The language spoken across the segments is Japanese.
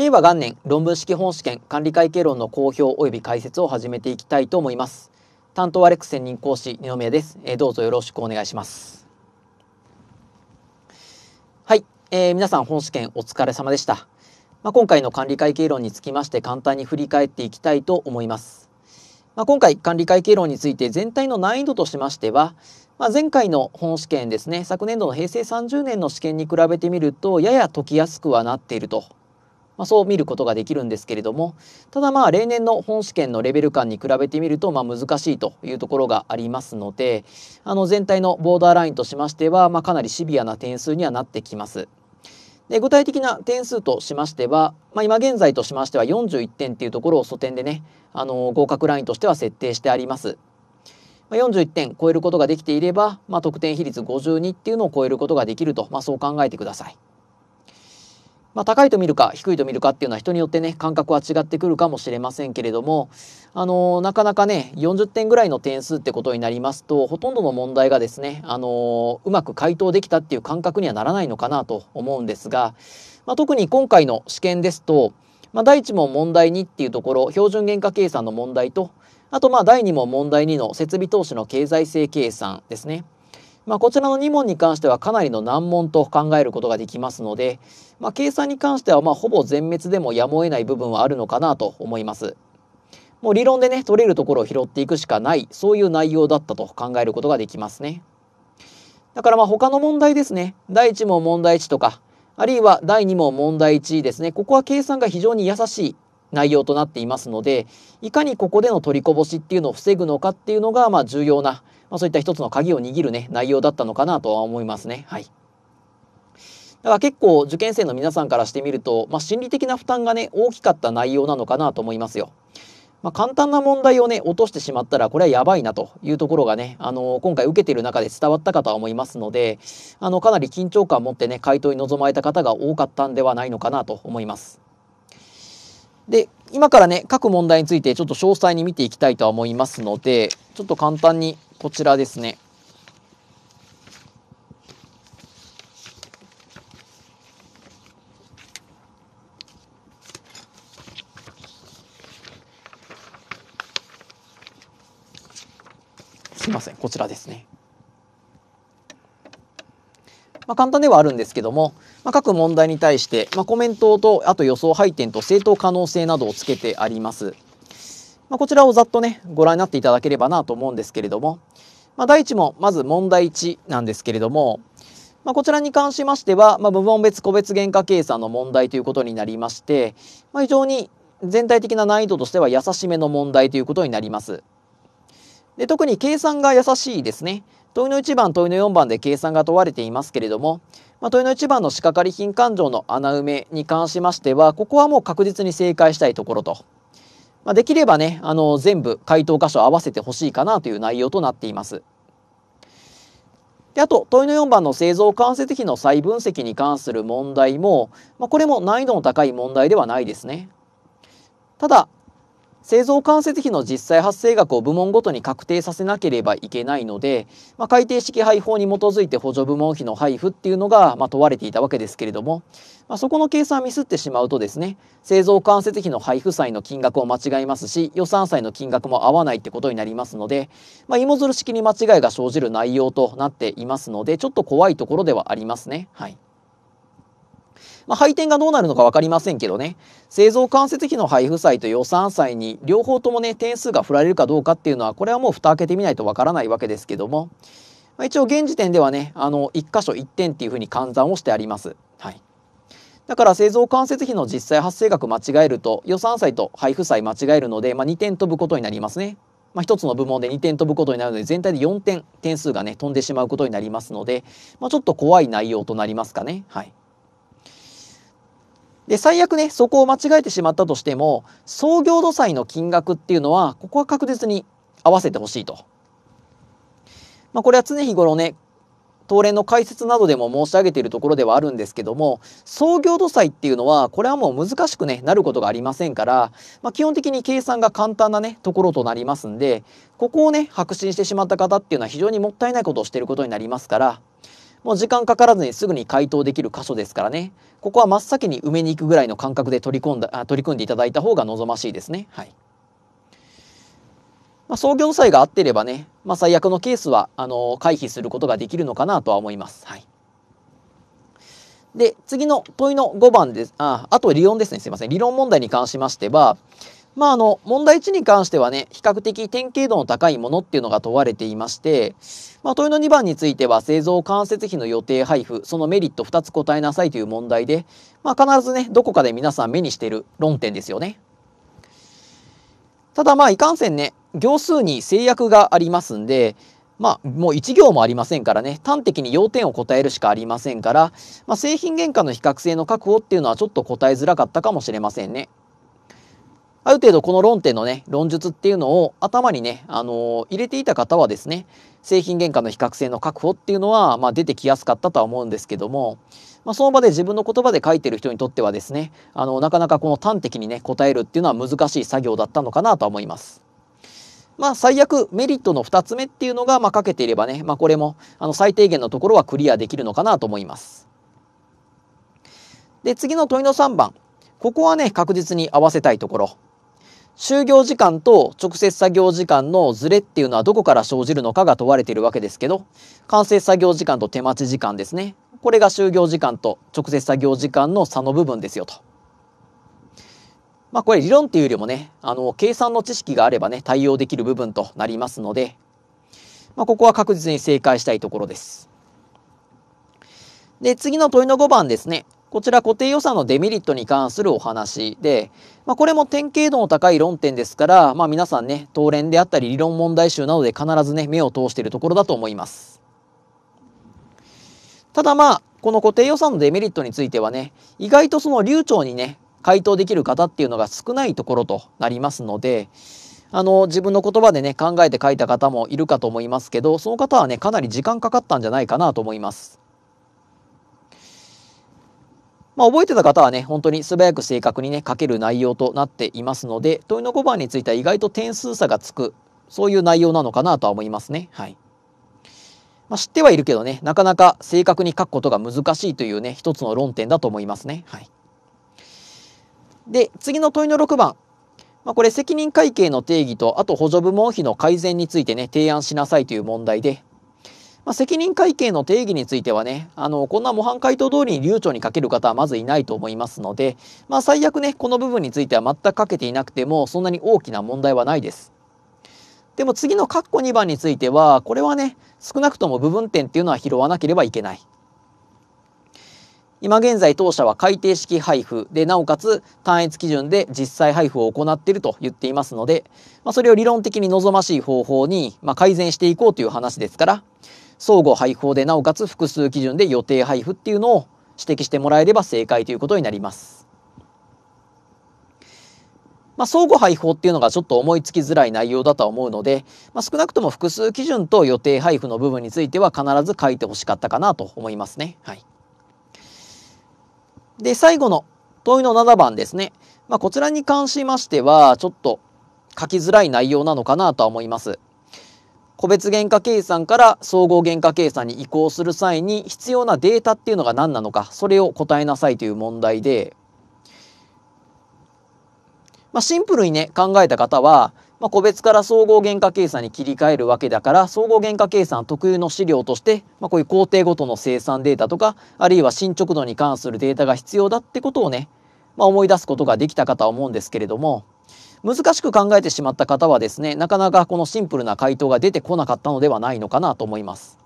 令和元年論文式本試験管理会計論の公表及び解説を始めていきたいと思います。担当アレック専任講師二宮です、えどうぞよろしくお願いします。はい、えー、皆さん本試験お疲れ様でした。まあ、今回の管理会計論につきまして簡単に振り返っていきたいと思います。まあ、今回管理会計論について全体の難易度としましては、まあ、前回の本試験ですね昨年度の平成30年の試験に比べてみるとやや解きやすくはなっているとまあ、そう見ることができるんですけれどもただまあ例年の本試験のレベル感に比べてみるとま難しいというところがありますのであの全体のボーダーラインとしましてはまかなりシビアな点数にはなってきます。で具体的な点数としましては、まあ、今現在としましては41点っていうところを素点でね、あの合格ラインとしては設定してあります。まあ、41点超えることができていれば、まあ、得点比率52っていうのを超えることができると、まそう考えてください。まあ、高いと見るか低いと見るかっていうのは人によってね感覚は違ってくるかもしれませんけれども、あのー、なかなかね40点ぐらいの点数ってことになりますとほとんどの問題がですね、あのー、うまく回答できたっていう感覚にはならないのかなと思うんですが、まあ、特に今回の試験ですと、まあ、第1問問題2っていうところ標準原価計算の問題とあとまあ第2問問題2の設備投資の経済性計算ですね。まあ、こちらの2問に関してはかなりの難問と考えることができますので、まあ、計算に関してはまあほぼ全滅でもやむを得ない部分はあるのかなと思います。もう理論でね取れるところを拾っていくしかないそういう内容だったと考えることができますね。だからまあ他の問題ですね第1問問題1とかあるいは第2問問題1ですねここは計算が非常に優しい内容となっていますのでいかにここでの取りこぼしっていうのを防ぐのかっていうのがまあ重要なまあ、そういった一つの鍵を握るね、内容だったのかなとは思いますね。はい。だから結構受験生の皆さんからしてみると、まあ、心理的な負担がね、大きかった内容なのかなと思いますよ。まあ、簡単な問題をね、落としてしまったら、これはやばいなというところがね、あのー、今回受けてる中で伝わったかとは思いますので、あの、かなり緊張感を持ってね、回答に臨まれた方が多かったんではないのかなと思います。で、今からね、各問題についてちょっと詳細に見ていきたいとは思いますので、ちょっと簡単にこちらですね。すいません、こちらですね。まあ、簡単ではあるんですけども、まあ、各問題に対して、まあ、コメントと、あと予想配点と正当可能性などをつけてあります。まこちらをざっとね、ご覧になっていただければなと思うんですけれども、まあ、第1問、まず問題1なんですけれども、まあ、こちらに関しましては、まあ、部門別個別原価計算の問題ということになりまして、まあ、非常に全体的な難易度としては優しめの問題ということになります。で特に計算が優しいですね。問いの1番、問いの4番で計算が問われていますけれども、まあ、問いの1番の仕掛かり品勘定の穴埋めに関しましては、ここはもう確実に正解したいところと。まあ、できればね、あの、全部回答箇所合わせてほしいかなという内容となっています。であと問いの4番の製造間接費の再分析に関する問題も、まあ、これも難易度の高い問題ではないですね。ただ製造間接費の実際発生額を部門ごとに確定させなければいけないので、まあ、改定式配法に基づいて補助部門費の配布っていうのが、ま問われていたわけですけれども、まあ、そこの計算をミスってしまうとですね製造間接費の配布債の金額を間違えますし予算債の金額も合わないってことになりますので、まあ、芋づる式に間違いが生じる内容となっていますのでちょっと怖いところではありますね。はいまあ、配点がどうなるのか分かりませんけどね製造間接費の配布債と予算債に両方ともね点数が振られるかどうかっていうのはこれはもう蓋開けてみないと分からないわけですけども、まあ、一応現時点ではねあの1箇所1点っていうふうに換算をしてあります。はいだから製造間接費の実際発生額間違えると予算債と配布債間違えるので、まあ、2点飛ぶことになりますね。まあ、1つの部門で2点飛ぶことになるので全体で4点点数がね飛んでしまうことになりますので、まあ、ちょっと怖い内容となりますかね。はいで、最悪ね、そこを間違えてしまったとしても、創業土債の金額っていうのは、ここは確実に合わせてほしいと。まあ、これは常日頃ね、東連の解説などでも申し上げているところではあるんですけども、創業土債っていうのは、これはもう難しくね、なることがありませんから、まあ、基本的に計算が簡単なね、ところとなりますんで、ここをね、白紙してしまった方っていうのは非常にもったいないことをしていることになりますから、もう時間かからずにすぐに解答できる箇所ですからねここは真っ先に埋めに行くぐらいの感覚で取り込んだあ取り組んでいただいた方が望ましいですね。はいまあ、創業債が合っていればね、まあ、最悪のケースはあの回避することができるのかなとは思います。はい、で次の問いの5番ですああと理論ですねすいません理論問題に関しましてはまあ、あの、問題1に関してはね、比較的典型度の高いものっていうのが問われていまして、まあ、問いの2番については、製造間接費の予定配布、そのメリット2つ答えなさいという問題で、まあ、必ずね、どこかで皆さん目にしている論点ですよね。ただまあ、いかんせんね、行数に制約がありますんで、まあ、もう1行もありませんからね、端的に要点を答えるしかありませんから、まあ、製品原価の比較性の確保っていうのはちょっと答えづらかったかもしれませんね。ある程度この論点のね、論述っていうのを頭にね、あのー、入れていた方はですね、製品原価の比較性の確保っていうのは、まあ、出てきやすかったとは思うんですけども、まあ、その場で自分の言葉で書いてる人にとってはですね、あのー、なかなかこの端的にね、答えるっていうのは難しい作業だったのかなとは思います。まあ、最悪メリットの2つ目っていうのが、まあ、かけていればね、まあ、これもあの最低限のところはクリアできるのかなと思います。で、次の問いの3番。ここはね、確実に合わせたいところ。就業時間と直接作業時間のズレっていうのはどこから生じるのかが問われているわけですけど間接作業時間と手待ち時間ですねこれが就業時間と直接作業時間の差の部分ですよと。まあこれ理論っていうよりもねあの計算の知識があればね対応できる部分となりますので、まあ、ここは確実に正解したいところです。で次の問いの5番ですねこちら固定予算のデメリットに関するお話で、まあ、これも典型度の高い論点ですから、まあ、皆さんね、当連であったり理論問題集などで必ずね、目を通しているところだと思います。ただまあ、この固定予算のデメリットについてはね、意外とその流暢にね、回答できる方っていうのが少ないところとなりますので、あの自分の言葉でね考えて書いた方もいるかと思いますけどその方はねかなり時間かかったんじゃないかなと思います。まあ、覚えてた方はね、本当に素早く正確にね、書ける内容となっていますので、問いの5番については意外と点数差がつく、そういう内容なのかなとは思いますね。はい。まあ、知ってはいるけどね、なかなか正確に書くことが難しいというね、一つの論点だと思いますね。はい。で、次の問いの6番。まあ、これ責任会計の定義と、あと補助部門費の改善についてね、提案しなさいという問題で、まあ、責任会計の定義についてはね、あの、こんな模範解答通りに流暢に書ける方はまずいないと思いますので、まあ、最悪ね、この部分については全く書けていなくても、そんなに大きな問題はないです。でも次の括弧2番については、これはね、少なくとも部分点っていうのは拾わなければいけない。今現在当社は改定式配布で、なおかつ単一基準で実際配布を行っていると言っていますので、まあ、それを理論的に望ましい方法に、まあ、改善していこうという話ですから、相互配布法でなおかつ複数基準で予定配布っていうのを指摘してもらえれば正解ということになります。まあ、相互配布っていうのがちょっと思いつきづらい内容だとは思うので、まあ、少なくとも複数基準と予定配布の部分については必ず書いてほしかったかなと思いますね。はい、で最後の問いの7番ですね、まあ、こちらに関しましてはちょっと書きづらい内容なのかなとは思います。個別原価計算から総合原価計算に移行する際に必要なデータっていうのが何なのかそれを答えなさいという問題で、まあ、シンプルにね考えた方は、まあ、個別から総合原価計算に切り替えるわけだから総合原価計算特有の資料として、まあ、こういう工程ごとの生産データとかあるいは進捗度に関するデータが必要だってことをね、まあ、思い出すことができたかとは思うんですけれども。難しく考えてしまった方はですねなかなかこのシンプルな回答が出てこなかったのではないのかなと思います。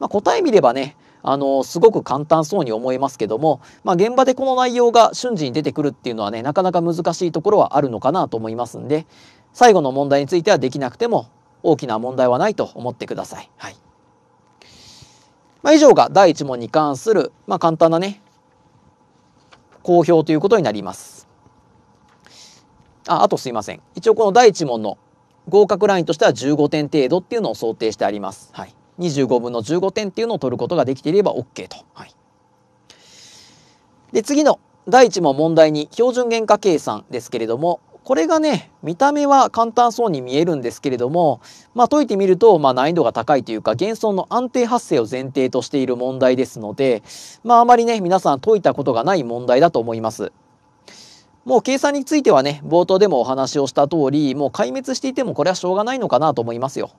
まあ、答え見ればねあのすごく簡単そうに思えますけども、まあ、現場でこの内容が瞬時に出てくるっていうのはねなかなか難しいところはあるのかなと思いますんで最後の問題についてはできなくても大きな問題はないと思ってください。はいまあ、以上が第1問に関する、まあ、簡単なね公表ということになります。ああとすいません一応この第1問の合格ラインとしては15点程度っていうのを想定してあります、はい、25分の15点っていうのを取ることができていれば OK と、はい、で次の第1問問題に標準原価計算ですけれどもこれがね見た目は簡単そうに見えるんですけれども、まあ、解いてみると、まあ、難易度が高いというか現存の安定発生を前提としている問題ですので、まあ、あまりね皆さん解いたことがない問題だと思います。もう計算についてはね冒頭でもお話をした通りもう壊滅していてもこれはしょうがないのかなと思いますよ。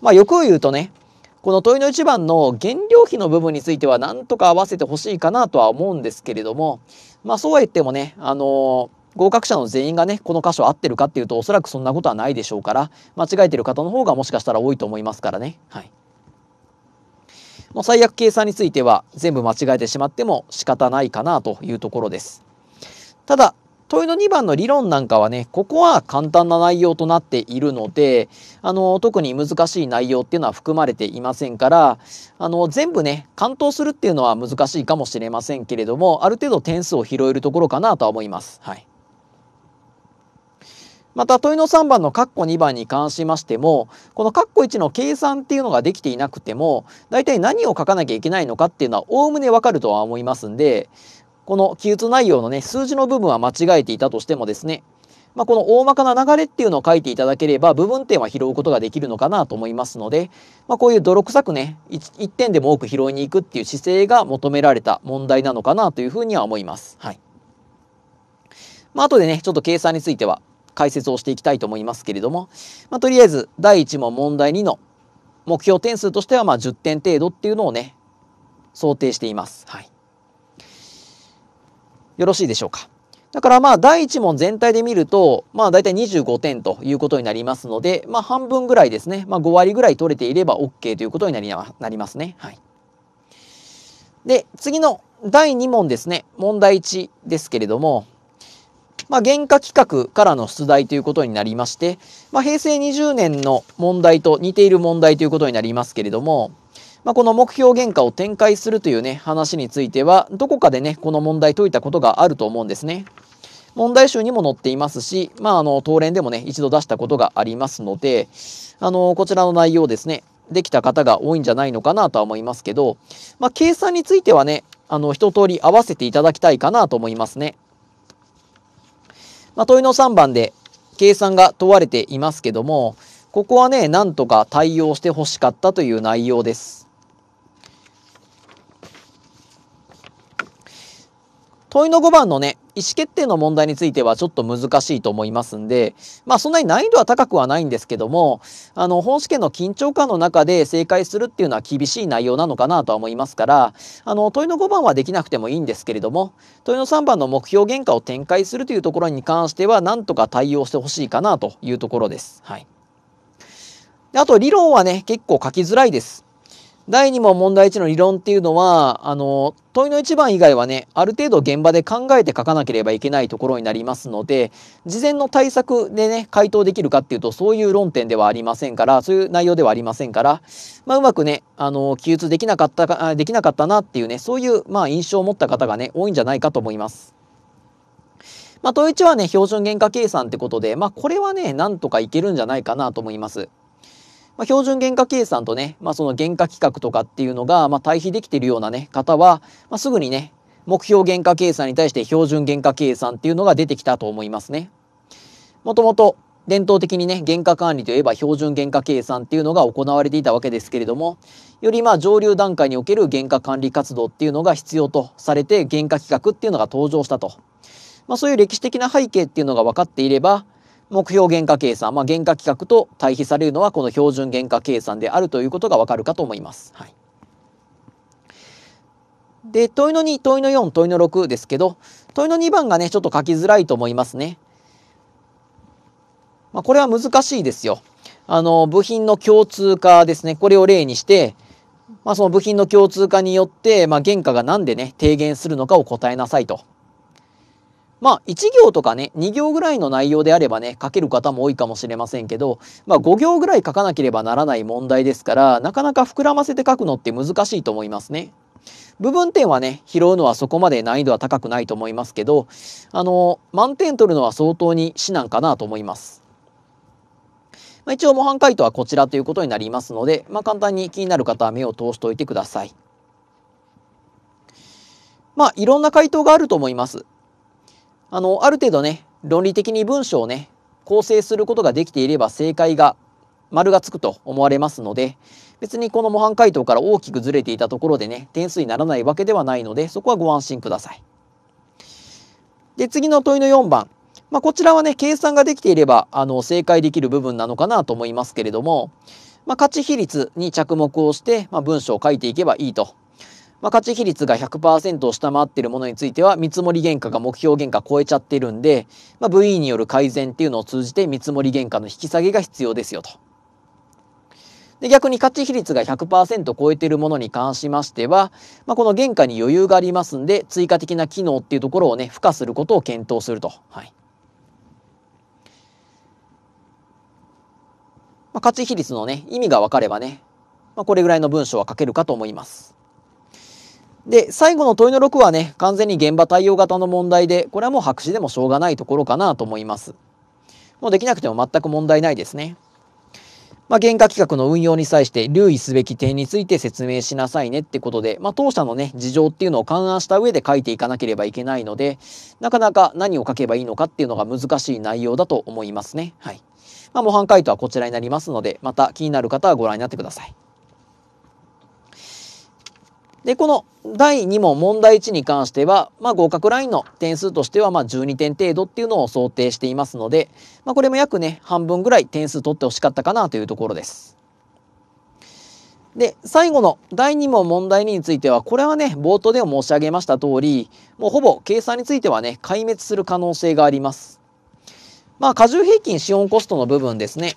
まあ欲を言うとねこの問いの一番の原料費の部分については何とか合わせてほしいかなとは思うんですけれどもまあそうは言ってもねあの合格者の全員がねこの箇所合ってるかっていうとおそらくそんなことはないでしょうから間違えてる方の方がもしかしたら多いと思いますからね。はいも最悪計算については全部間違えてしまっても仕方ないかなというところです。ただ、問いの2番の理論なんかはね、ここは簡単な内容となっているので、あの、特に難しい内容っていうのは含まれていませんから、あの、全部ね、完登するっていうのは難しいかもしれませんけれども、ある程度点数を拾えるところかなとは思います。はい。また問いの3番の括弧2番に関しましてもこの括弧1の計算っていうのができていなくても大体何を書かなきゃいけないのかっていうのはおおむねわかるとは思いますんでこの記述内容のね数字の部分は間違えていたとしてもですねまあ、この大まかな流れっていうのを書いていただければ部分点は拾うことができるのかなと思いますので、まあ、こういう泥臭くね 1, 1, 点でも多く拾いに行くっていう姿勢が求められた問題なのかなというふうには思います。はいまあ、後でねちょっと計算については解説をしていきたいと思いますけれども、まあ、とりあえず第1問問題2の目標点数としてはまあ10点程度っていうのをね想定しています。はい、よろしいでしょうか。だからまあ第1問全体で見るとまあ大体25点ということになりますのでまあ半分ぐらいですねまあ5割ぐらい取れていれば OK ということになりなりますね。はい、で次の第2問ですね問題1ですけれどもまあ、原価企画からの出題ということになりまして、まあ、平成20年の問題と似ている問題ということになりますけれども、まあ、この目標原価を展開するというね、話については、どこかでね、この問題解いたことがあると思うんですね。問題集にも載っていますし、まあ、あの、当連でもね、一度出したことがありますので、あの、こちらの内容ですね、できた方が多いんじゃないのかなとは思いますけど、まあ、計算についてはね、あの、一通り合わせていただきたいかなと思いますね。まあ、問いの3番で計算が問われていますけども、ここはね、なんとか対応してほしかったという内容です。問いの5番のね、意思決定の問題についてはちょっと難しいと思いますんで、まあそんなに難易度は高くはないんですけども、あの、本試験の緊張感の中で正解するっていうのは厳しい内容なのかなとは思いますから、あの、問いの5番はできなくてもいいんですけれども、問いの3番の目標原価を展開するというところに関しては、なんとか対応してほしいかなというところです。はい。あと理論はね、結構書きづらいです。第2問問題1の理論っていうのは、あの、問いの1番以外はね、ある程度現場で考えて書かなければいけないところになりますので、事前の対策でね、回答できるかっていうと、そういう論点ではありませんから、そういう内容ではありませんから、まあ、うまくね、あの、記述できなかったか、できなかったなっていうね、そういう、まあ、印象を持った方がね、多いんじゃないかと思います。まあ、問1はね、標準原価計算ってことで、まあ、これはね、なんとかいけるんじゃないかなと思います。まあ、標準原価計算とね、まあ、その原価規格とかっていうのが、まあ、対比できているような、ね、方は、まあ、すぐにね、目標原価計算に対して標準原価計算っていうのが出てきたと思いますね。もともと伝統的にね、原価管理といえば標準原価計算っていうのが行われていたわけですけれども、よりまあ上流段階における原価管理活動っていうのが必要とされて、原価規格っていうのが登場したと。まあそういう歴史的な背景っていうのが分かっていれば、目標原価計算、まあ、原価企画と対比されるのはこの標準原価計算であるということがわかるかと思います。はい、で問いの2問いの4問いの6ですけど問いの2番がねちょっと書きづらいと思いますね。まあ、これは難しいですよ。あの部品の共通化ですねこれを例にして、まあ、その部品の共通化によって、まあ、原価が何でね低減するのかを答えなさいと。まあ1行とかね2行ぐらいの内容であればね書ける方も多いかもしれませんけど、まあ、5行ぐらい書かなければならない問題ですからなかなか膨らませて書くのって難しいと思いますね。部分点はね拾うのはそこまで難易度は高くないと思いますけどあの満点取るのは相当に至難かなと思います。まあ、一応模範解答はこちらということになりますので、まあ、簡単に気になる方は目を通しておいてください。まあいろんな回答があると思います。あの、ある程度ね、論理的に文章をね、構成することができていれば正解が丸がつくと思われますので別にこの模範解答から大きくずれていたところでね点数にならないわけではないのでそこはご安心ください。で次の問いの4番、まあ、こちらはね計算ができていればあの正解できる部分なのかなと思いますけれども、まあ、価値比率に着目をして、まあ、文章を書いていけばいいとまあ、価値比率が100%を下回っているものについては見積もり原価が目標原価超えちゃってるんで、まあ、VE による改善っていうのを通じて見積もり原価の引き下げが必要ですよと。で逆に価値比率が100%超えているものに関しましては、まあ、この原価に余裕がありますんで追加的な機能っていうところをね付加することを検討すると。はいまあ、価値比率のね意味が分かればね、まあ、これぐらいの文章は書けるかと思います。で、最後の問いの6はね、完全に現場対応型の問題で、これはもう白紙でもしょうがないところかなと思います。もうできなくても全く問題ないですね。まあ、原価企画の運用に際して留意すべき点について説明しなさいねってことで、まあ、当社のね、事情っていうのを勘案した上で書いていかなければいけないので、なかなか何を書けばいいのかっていうのが難しい内容だと思いますね。はい。まあ、模範解答はこちらになりますので、また気になる方はご覧になってください。で、この第2問問題1に関しては、まあ、合格ラインの点数としては、ま12点程度っていうのを想定していますので、まあ、これも約ね、半分ぐらい点数取ってほしかったかなというところです。で、最後の第2問問題2については、これはね、冒頭でも申し上げました通り、もうほぼ計算についてはね、壊滅する可能性があります。まあ、過重平均資本コストの部分ですね。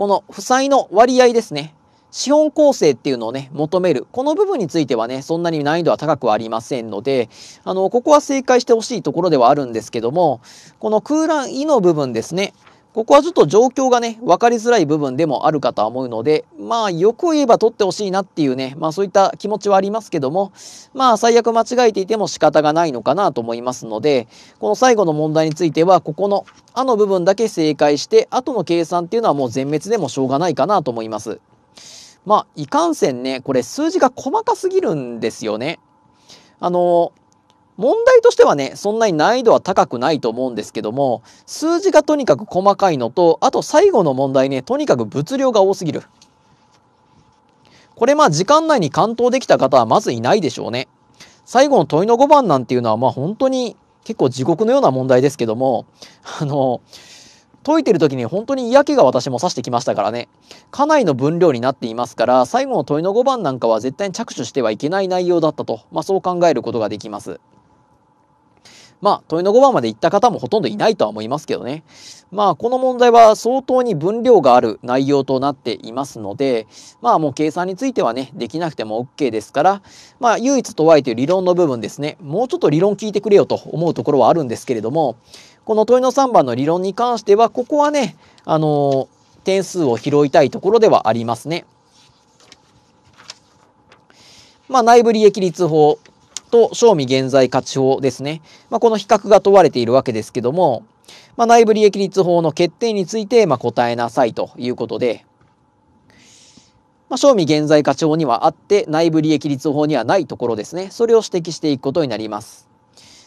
この負債の割合ですね。資本構成っていうのをね、求める。この部分についてはね、そんなに難易度は高くはありませんので、あの、ここは正解してほしいところではあるんですけども、この空欄「い」の部分ですね。ここはちょっと状況がね、分かりづらい部分でもあるかとは思うので、まあ、よく言えば取ってほしいなっていうね、まあそういった気持ちはありますけども、まあ最悪間違えていても仕方がないのかなと思いますので、この最後の問題については、ここのあの部分だけ正解して、後の計算っていうのはもう全滅でもしょうがないかなと思います。まあ、いかんせんね、これ数字が細かすぎるんですよね。あの、問題としてはね、そんなに難易度は高くないと思うんですけども、数字がとにかく細かいのと、あと最後の問題ね、とにかく物量が多すぎる。これまあ時間内に完答できた方はまずいないでしょうね。最後の問いの5番なんていうのはまあ本当に結構地獄のような問題ですけども、あの、解いてる時に本当に嫌気が私もさしてきましたからね。かなりの分量になっていますから、最後の問いの5番なんかは絶対に着手してはいけない内容だったと、まあそう考えることができます。まあ、問いの5番まで行った方もほとんどいないとは思いますけどね。まあ、この問題は相当に分量がある内容となっていますので、まあ、もう計算についてはね、できなくても OK ですから、まあ、唯一われていう理論の部分ですね、もうちょっと理論聞いてくれよと思うところはあるんですけれども、この問いの3番の理論に関しては、ここはね、あのー、点数を拾いたいところではありますね。まあ、内部利益率法と賞味現在価値法ですね。まあ、この比較が問われているわけですけども、まあ、内部利益率法の決定についてまあ、答えなさいということで、まあ、賞味現在価値法にはあって内部利益率法にはないところですね。それを指摘していくことになります。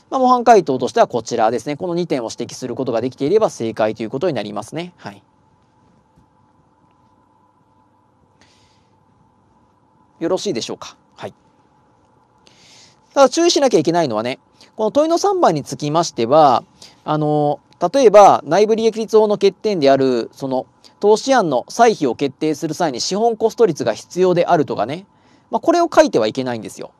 まあ、模範解答としてはこちらですね。この2点を指摘することができていれば正解ということになりますね。はい。よろしいでしょうか。ただ注意しなきゃいけないのはね、この問いの3番につきましては、あの、例えば内部利益率法の欠点である、その投資案の歳費を決定する際に資本コスト率が必要であるとかね、まあ、これを書いてはいけないんですよ。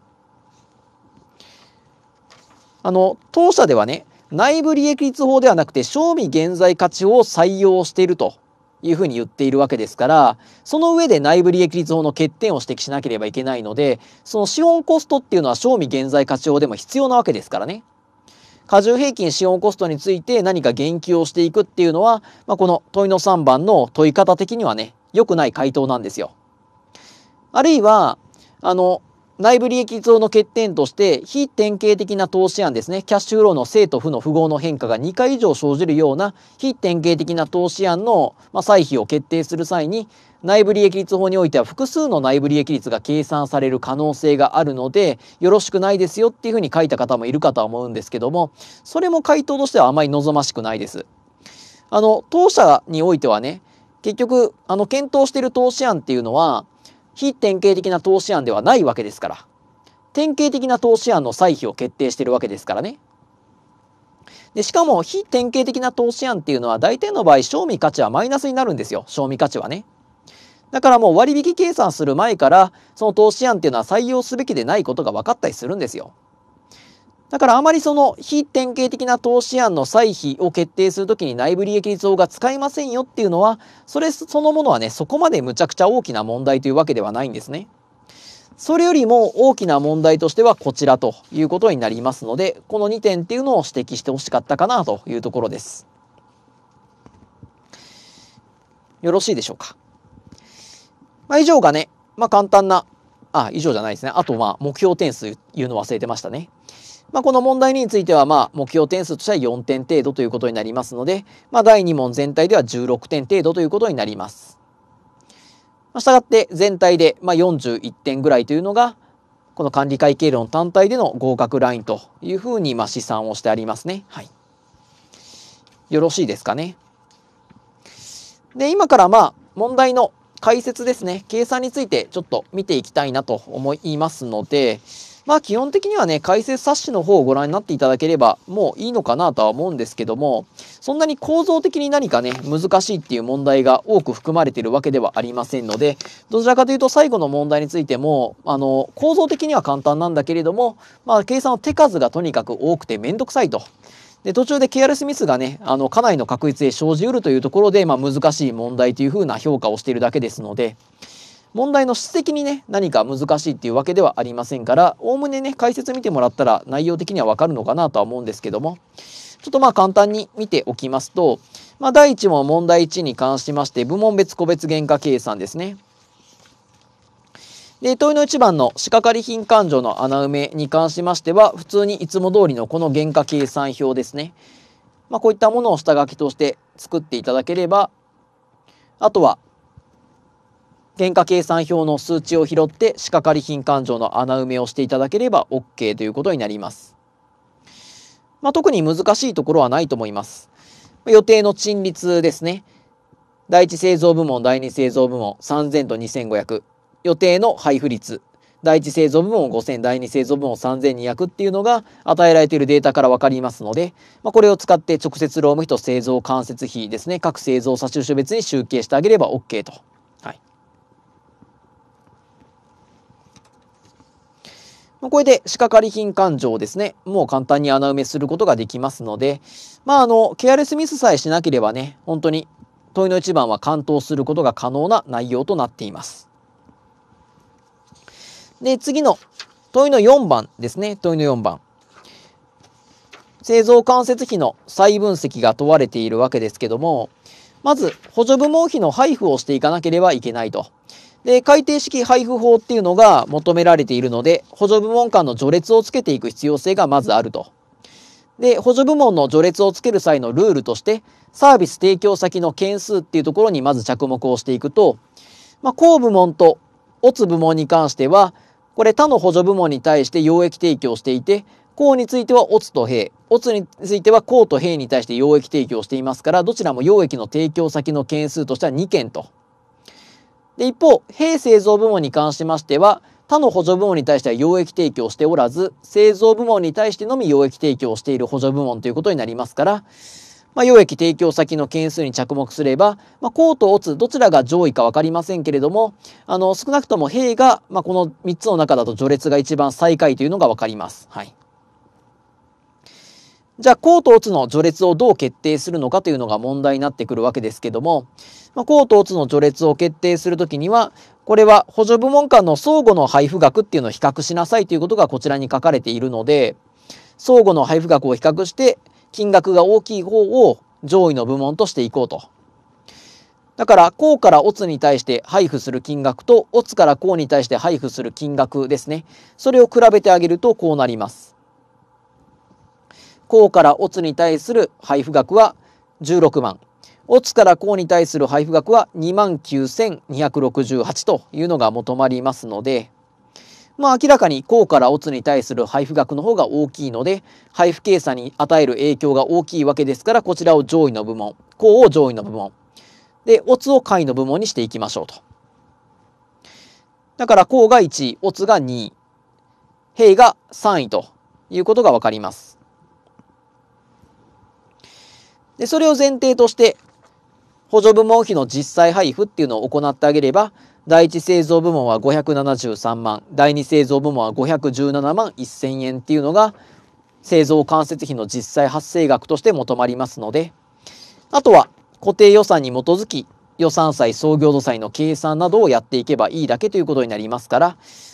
あの、当社ではね、内部利益率法ではなくて、賞味現在価値を採用しているというふうに言っているわけですからその上で内部利益率法の欠点を指摘しなければいけないのでその資本コストっていうのは賞味現在価値法でも必要なわけですからね。過重平均資本コストについて何か言及をしていくっていうのは、まあ、この問いの3番の問い方的にはね良くない回答なんですよ。あるいはあの内部利益増の欠点として、非典型的な投資案ですね、キャッシュフローの正と負の符号の変化が2回以上生じるような非典型的な投資案の、ま歳費を決定する際に、内部利益率法においては複数の内部利益率が計算される可能性があるので、よろしくないですよっていうふうに書いた方もいるかとは思うんですけども、それも回答としてはあまり望ましくないです。あの、当社においてはね、結局、あの、検討している投資案っていうのは、非典型的な投資案ではないわけですから、典型的な投資案の歳費を決定してるわけですからね。で、しかも非典型的な投資案っていうのは大体の場合、賞味価値はマイナスになるんですよ。賞味価値はね。だからもう割引計算する前から、その投資案っていうのは採用すべきでないことが分かったりするんですよ。だからあまりその非典型的な投資案の歳費を決定するときに内部利益率法が使えませんよっていうのは、それそのものはね、そこまでむちゃくちゃ大きな問題というわけではないんですね。それよりも大きな問題としてはこちらということになりますので、この2点っていうのを指摘してほしかったかなというところです。よろしいでしょうか。まあ、以上がね、まあ簡単な、あ、以上じゃないですね。あとまあ目標点数言うの忘れてましたね。まあ、この問題については、まあ、目標点数としては4点程度ということになりますので、まあ、第2問全体では16点程度ということになります。したがって全体で、まあ、41点ぐらいというのが、この管理会計論単体での合格ラインというふうに、まあ、試算をしてありますね。はい。よろしいですかね。で、今から、まあ、問題の解説ですね、計算についてちょっと見ていきたいなと思いますので、まあ基本的にはね、解説冊子の方をご覧になっていただければもういいのかなとは思うんですけども、そんなに構造的に何かね、難しいっていう問題が多く含まれているわけではありませんので、どちらかというと最後の問題についても、あの、構造的には簡単なんだけれども、まあ計算の手数がとにかく多くてめんどくさいと。で途中でケアレスミスがねあの家内の確率へ生じうるというところで、まあ、難しい問題というふうな評価をしているだけですので、問題の質的にね何か難しいっていうわけではありませんからおおむねね解説見てもらったら内容的にはわかるのかなとは思うんですけどもちょっとまあ簡単に見ておきますと、まあ、第1問問題1に関しまして部門別個別原価計算ですね。で問いの1番の仕掛かり品勘定の穴埋めに関しましては普通にいつも通りのこの原価計算表ですね。まあ、こういったものを下書きとして作っていただければあとは原価計算表の数値を拾って仕掛かり品勘定の穴埋めをしていただければ OK ということになります。まあ、特に難しいところはないと思います。予定の陳列ですね。第一製造部門、第二製造部門、3000と2500。予定の配布率。第一製造部門5000、第二製造部門3200っていうのが与えられているデータからわかりますので、まあ、これを使って直接労務費と製造間接費ですね、各製造差収書別に集計してあげれば OK と。これで仕掛かり品勘定ですね、もう簡単に穴埋めすることができますので、まああの、ケアレスミスさえしなければね、本当に問いの一番は完登することが可能な内容となっています。で、次の問いの4番ですね、問いの4番。製造間接費の再分析が問われているわけですけども、まず補助部門費の配布をしていかなければいけないと。で、改定式配布法っていうのが求められているので、補助部門間の序列をつけていく必要性がまずあると。で、補助部門の序列をつける際のルールとして、サービス提供先の件数っていうところにまず着目をしていくと、まあ、公部門と乙部門に関しては、これ他の補助部門に対して溶液提供していて、公については乙と兵、乙については公と兵に対して溶液提供していますから、どちらも溶液の提供先の件数としては2件と。で一方兵製造部門に関しましては他の補助部門に対しては溶液提供しておらず製造部門に対してのみ溶液提供している補助部門ということになりますから、まあ、溶液提供先の件数に着目すれば、まあ、コートオツどちらが上位か分かりませんけれどもあの少なくとも兵が、まあ、この3つの中だと序列が一番最下位というのが分かります。はいじゃあ、コート打つの序列をどう決定するのかというのが問題になってくるわけですけども、まあ、コートつの序列を決定するときには、これは補助部門間の相互の配布額っていうのを比較しなさいということがこちらに書かれているので、相互の配布額を比較して、金額が大きい方を上位の部門としていこうと。だから、公からオツに対して配布する金額と、オツから公に対して配布する金額ですね。それを比べてあげるとこうなります。公から乙に対する配布額は16万乙から公に対する配布額は2万9268というのが求まりますので、まあ、明らかに公から乙に対する配布額の方が大きいので配布計算に与える影響が大きいわけですからこちらを上位の部門公を上位の部門で乙を下位の部門にしていきましょうと。だから公が1位乙が2位丙が3位ということが分かります。で、それを前提として、補助部門費の実際配布っていうのを行ってあげれば、第一製造部門は573万、第二製造部門は517万1000円っていうのが、製造間接費の実際発生額として求まりますので、あとは固定予算に基づき予算債、創業度債の計算などをやっていけばいいだけということになりますから、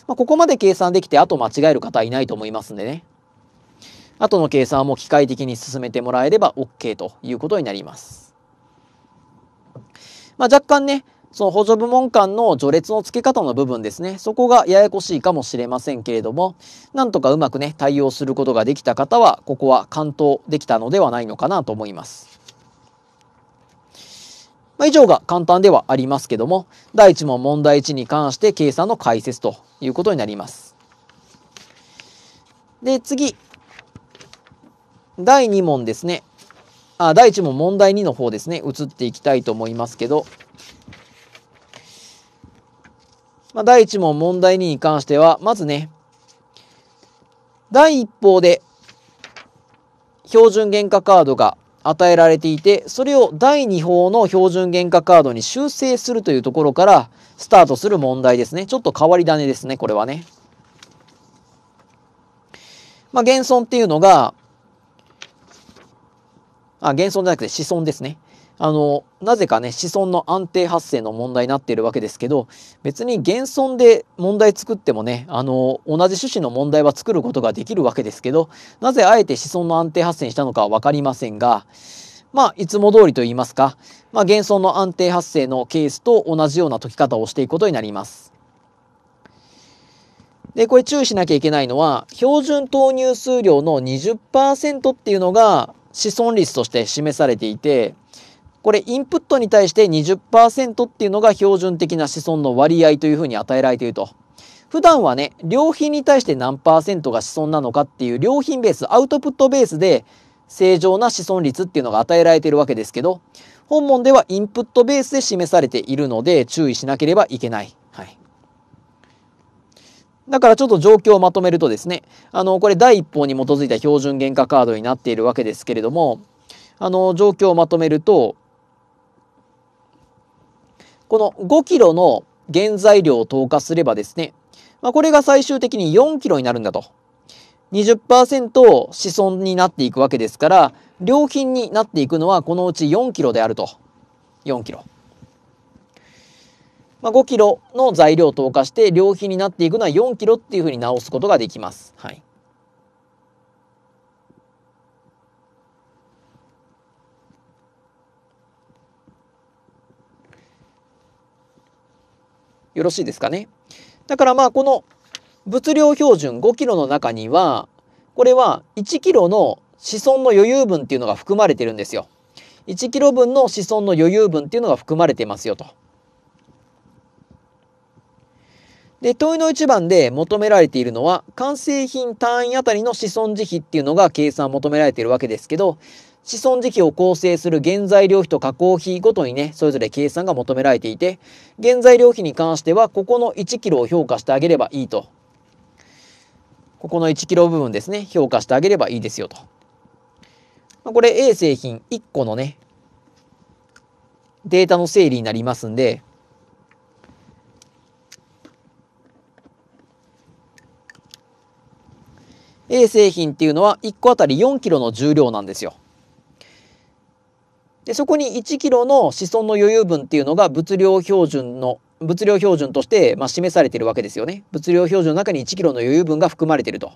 まあ、ここまで計算できて、あと間違える方はいないと思いますんでね。後の計算も機械的に進めてもらえれば OK ということになります。まあ、若干ね、その補助部門間の序列の付け方の部分ですね、そこがややこしいかもしれませんけれども、なんとかうまくね、対応することができた方は、ここは完登できたのではないのかなと思います。まあ、以上が簡単ではありますけども、第1問問題1に関して計算の解説ということになります。で、次、第2問ですね。あ、第1問問題2の方ですね。移っていきたいと思いますけど。まあ、第1問問題2に関しては、まずね、第一報で標準原価カードが与えられていて、それを第2法の標準原価カードに修正するというところからスタートする問題ですね。ちょっと変わり種ですね、これはね。まあ、減損っていうのが、あ、現存じゃなくて子孫ですね。あの、なぜかね、子孫の安定発生の問題になっているわけですけど、別に現存で問題作ってもね、あの、同じ種子の問題は作ることができるわけですけど、なぜあえて子孫の安定発生にしたのかはわかりませんが、まあ、いつも通りと言いますか、まあ、現存の安定発生のケースと同じような解き方をしていくことになります。で、これ注意しなきゃいけないのは、標準投入数量の20%っていうのが、子孫率として示されていてこれインプットに対して20%っていうのが標準的な子孫の割合というふうに与えられていると。普段はね、良品に対して何パーセントが子孫なのかっていう良品ベース、アウトプットベースで正常な子孫率っていうのが与えられているわけですけど、本問ではインプットベースで示されているので注意しなければいけない。だからちょっと状況をまとめるとですね、あの、これ第一報に基づいた標準原価カードになっているわけですけれども、あの、状況をまとめると、この5キロの原材料を投下すればですね、まあ、これが最終的に4キロになるんだと。20%子孫になっていくわけですから、良品になっていくのはこのうち4キロであると。4キロ。まあ、5キロの材料を投下して量肥になっていくのは4キロっていうふうに直すことができます。はい、よろしいですかね。だからまあこの物量標準5キロの中にはこれは1キロの子孫の余裕分っていうのが含まれてるんですよ。1キロ分の子孫の余裕分っていうのが含まれてますよと。で、問いの一番で求められているのは、完成品単位あたりの子孫時費っていうのが計算求められているわけですけど、子孫時期を構成する原材料費と加工費ごとにね、それぞれ計算が求められていて、原材料費に関しては、ここの1キロを評価してあげればいいと。ここの1キロ部分ですね、評価してあげればいいですよと。これ A 製品1個のね、データの整理になりますんで、A 製品っていうのは1個あたり 4kg の重量なんですよ。でそこに 1kg の子孫の余裕分っていうのが物量標準の物量標準として、まあ、示されているわけですよね。物量標準の中に 1kg の余裕分が含まれていると。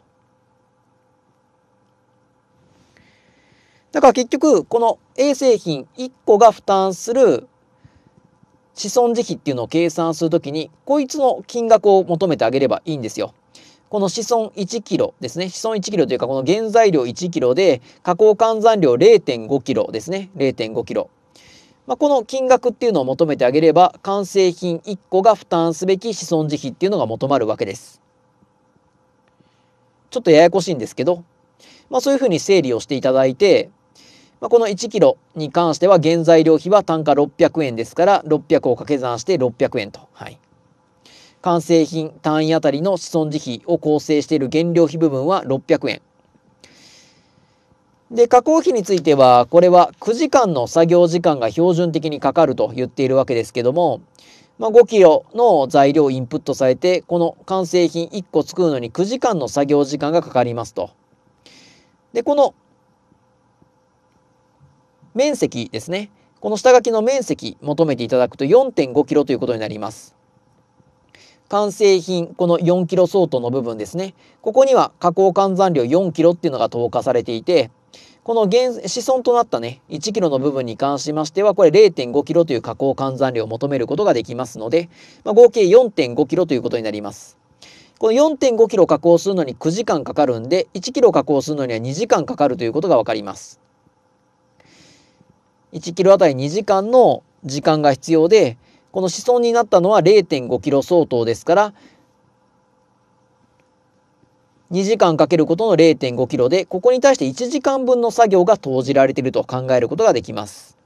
だから結局この A 製品1個が負担する子孫時費っていうのを計算するときにこいつの金額を求めてあげればいいんですよ。この子孫1キロですね、子孫1キロというか、この原材料1キロで、加工換算量0.5キロですね、0.5キロ。まあ、この金額っていうのを求めてあげれば、完成品1個が負担すべき子孫自費っていうのが求まるわけです。ちょっとややこしいんですけど、まあ、そういうふうに整理をしていただいて、まあ、この1キロに関しては原材料費は単価600円ですから、600を掛け算して600円と。はい。完成品単位あたりの資存時費を構成している原料費部分は600円。で、加工費については、これは9時間の作業時間が標準的にかかると言っているわけですけども、まあ、5 k g の材料インプットされて、この完成品1個作るのに9時間の作業時間がかかりますと。で、この面積ですね。この下書きの面積求めていただくと4.5 k g ということになります。完成品、この4キロ相当の部分ですね。ここには加工換算量4キロっていうのが投下されていて、この原子孫となったね、1キロの部分に関しましては、これ0.5キロという加工換算量を求めることができますので、まあ、合計4.5キロということになります。この4.5キロ加工するのに9時間かかるんで、1キロ加工するのには2時間かかるということがわかります。1キロあたり2時間の時間が必要で、この子孫になったのは0.5キロ相当ですから、2時間かけることの0.5キロで、ここに対して1時間分の作業が投じられていると考えることができます。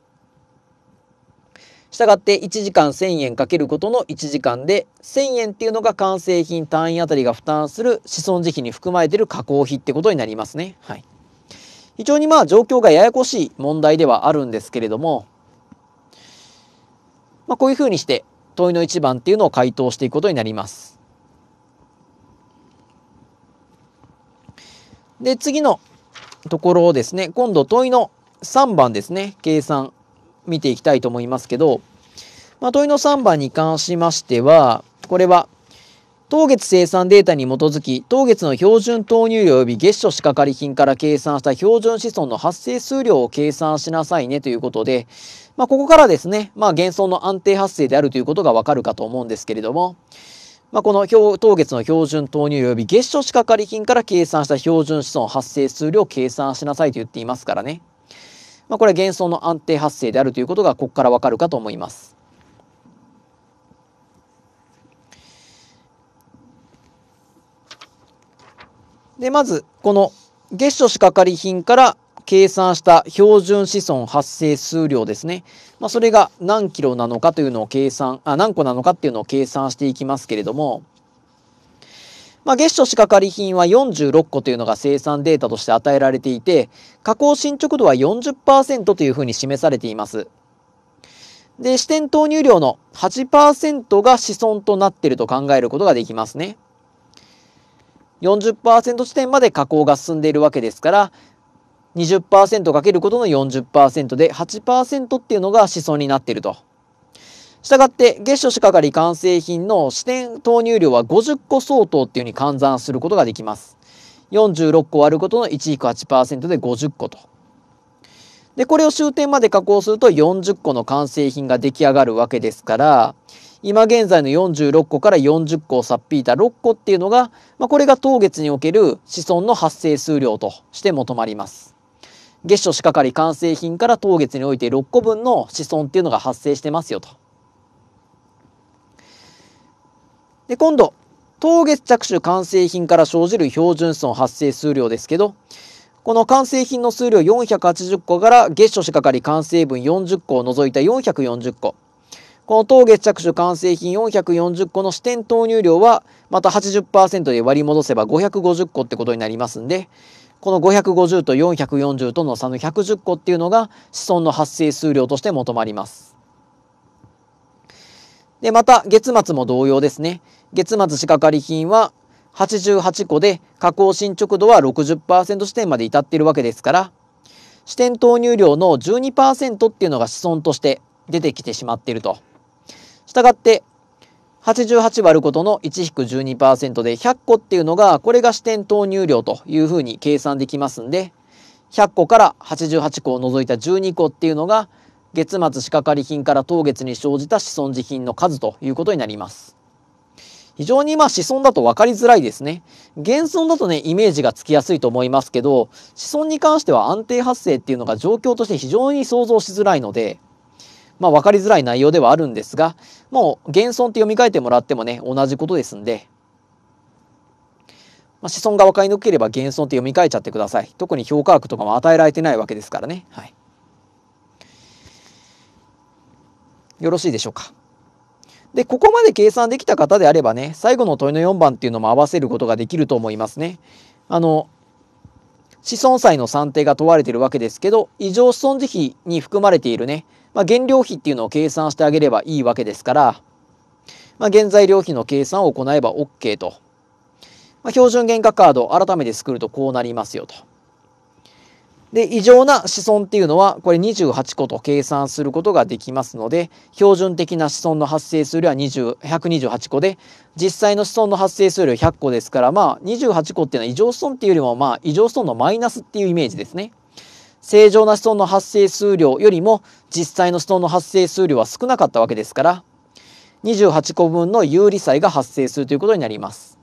したがって1時間1000円かけることの1時間で1000円っていうのが完成品単位あたりが負担する子孫時費に含まれてる加工費ってことになりますね。はい、非常にまあ状況がややこしい問題ではあるんですけれどもまあ、こういうふうにして問いの1番っていうのを回答していくことになります。で、次のところをですね、今度問いの3番ですね、計算見ていきたいと思いますけど、まあ、問いの3番に関しましては、これは当月生産データに基づき、当月の標準投入量及び月初仕掛かり品から計算した標準子孫の発生数量を計算しなさいねということで、まあ、ここからですね、まあ、現存の安定発生であるということがわかるかと思うんですけれども、まあ、この当月の標準投入及び月初仕掛かり品から計算した標準子孫発生数量を計算しなさいと言っていますからね。まあ、これは幻想の安定発生であるということがここからわかるかと思います。で、まず、この月初仕掛かり品から計算した標準子孫発生数量ですね。まあ、それが何キロなのかというのを計算、あ、何個なのかっていうのを計算していきますけれども、まあ、月初仕掛かり品は46個というのが生産データとして与えられていて、加工進捗度は40%というふうに示されています。で、支店投入量の8%が子孫となっていると考えることができますね。40%地点まで加工が進んでいるわけですから20%かけることの40%で8%っていうのが子孫になっていると。したがって月初しかかり完成品の支店投入量は50個相当っていうふうに換算することができます。46個割ることの1以8%で50個と。でこれを終点まで加工すると40個の完成品が出来上がるわけですから今現在の46個から40個をさっぴいた6個っていうのが、まあ、これが当月における子孫の発生数量として求まります。月初仕掛かり完成品から当月において6個分の子孫っていうのが発生してますよと。で、今度、当月着手完成品から生じる標準損発生数量ですけど、この完成品の数量480個から月初仕掛かり完成分40個を除いた440個。この当月着手完成品440個の支店投入量は、また80%で割り戻せば550個ってことになりますんで、この550と440との差の110個っていうのが子孫の発生数量として求まります。で、また月末も同様ですね。月末仕掛かり品は88個で加工進捗度は60%視点まで至っているわけですから、支店投入量の12%っていうのが子孫として出てきてしまっていると。したがって、88割ることの1引く12%で100個っていうのが、これが支店投入量というふうに計算できますんで、100個から88個を除いた12個っていうのが、月末仕掛かり品から当月に生じた子孫時品の数ということになります。非常にまあ子孫だと分かりづらいですね。現存だとね、イメージがつきやすいと思いますけど、子孫に関しては安定発生っていうのが状況として非常に想像しづらいので、まあ、分かりづらい内容ではあるんですが、もう、現存って読み替えてもらってもね、同じことですんで、まあ、子孫が分かりにくければ現存って読み替えちゃってください。特に評価額とかも与えられてないわけですからね。はい。よろしいでしょうか。で、ここまで計算できた方であればね、最後の問いの4番っていうのも合わせることができると思いますね。あの、子孫債の算定が問われているわけですけど、異常損持費に含まれているね、まあ、原料費っていうのを計算してあげればいいわけですから、まあ、原材料費の計算を行えば OK と。まあ、標準原価カードを改めて作るとこうなりますよと。で、異常な子孫っていうのは、これ28個と計算することができますので、標準的な子孫の発生数量は128個で、実際の子孫の発生数量100個ですから、まあ、28個っていうのは異常子孫っていうよりも、まあ、異常子孫のマイナスっていうイメージですね。正常な子孫の発生数量よりも、実際の子孫の発生数量は少なかったわけですから、28個分の有利債が発生するということになります。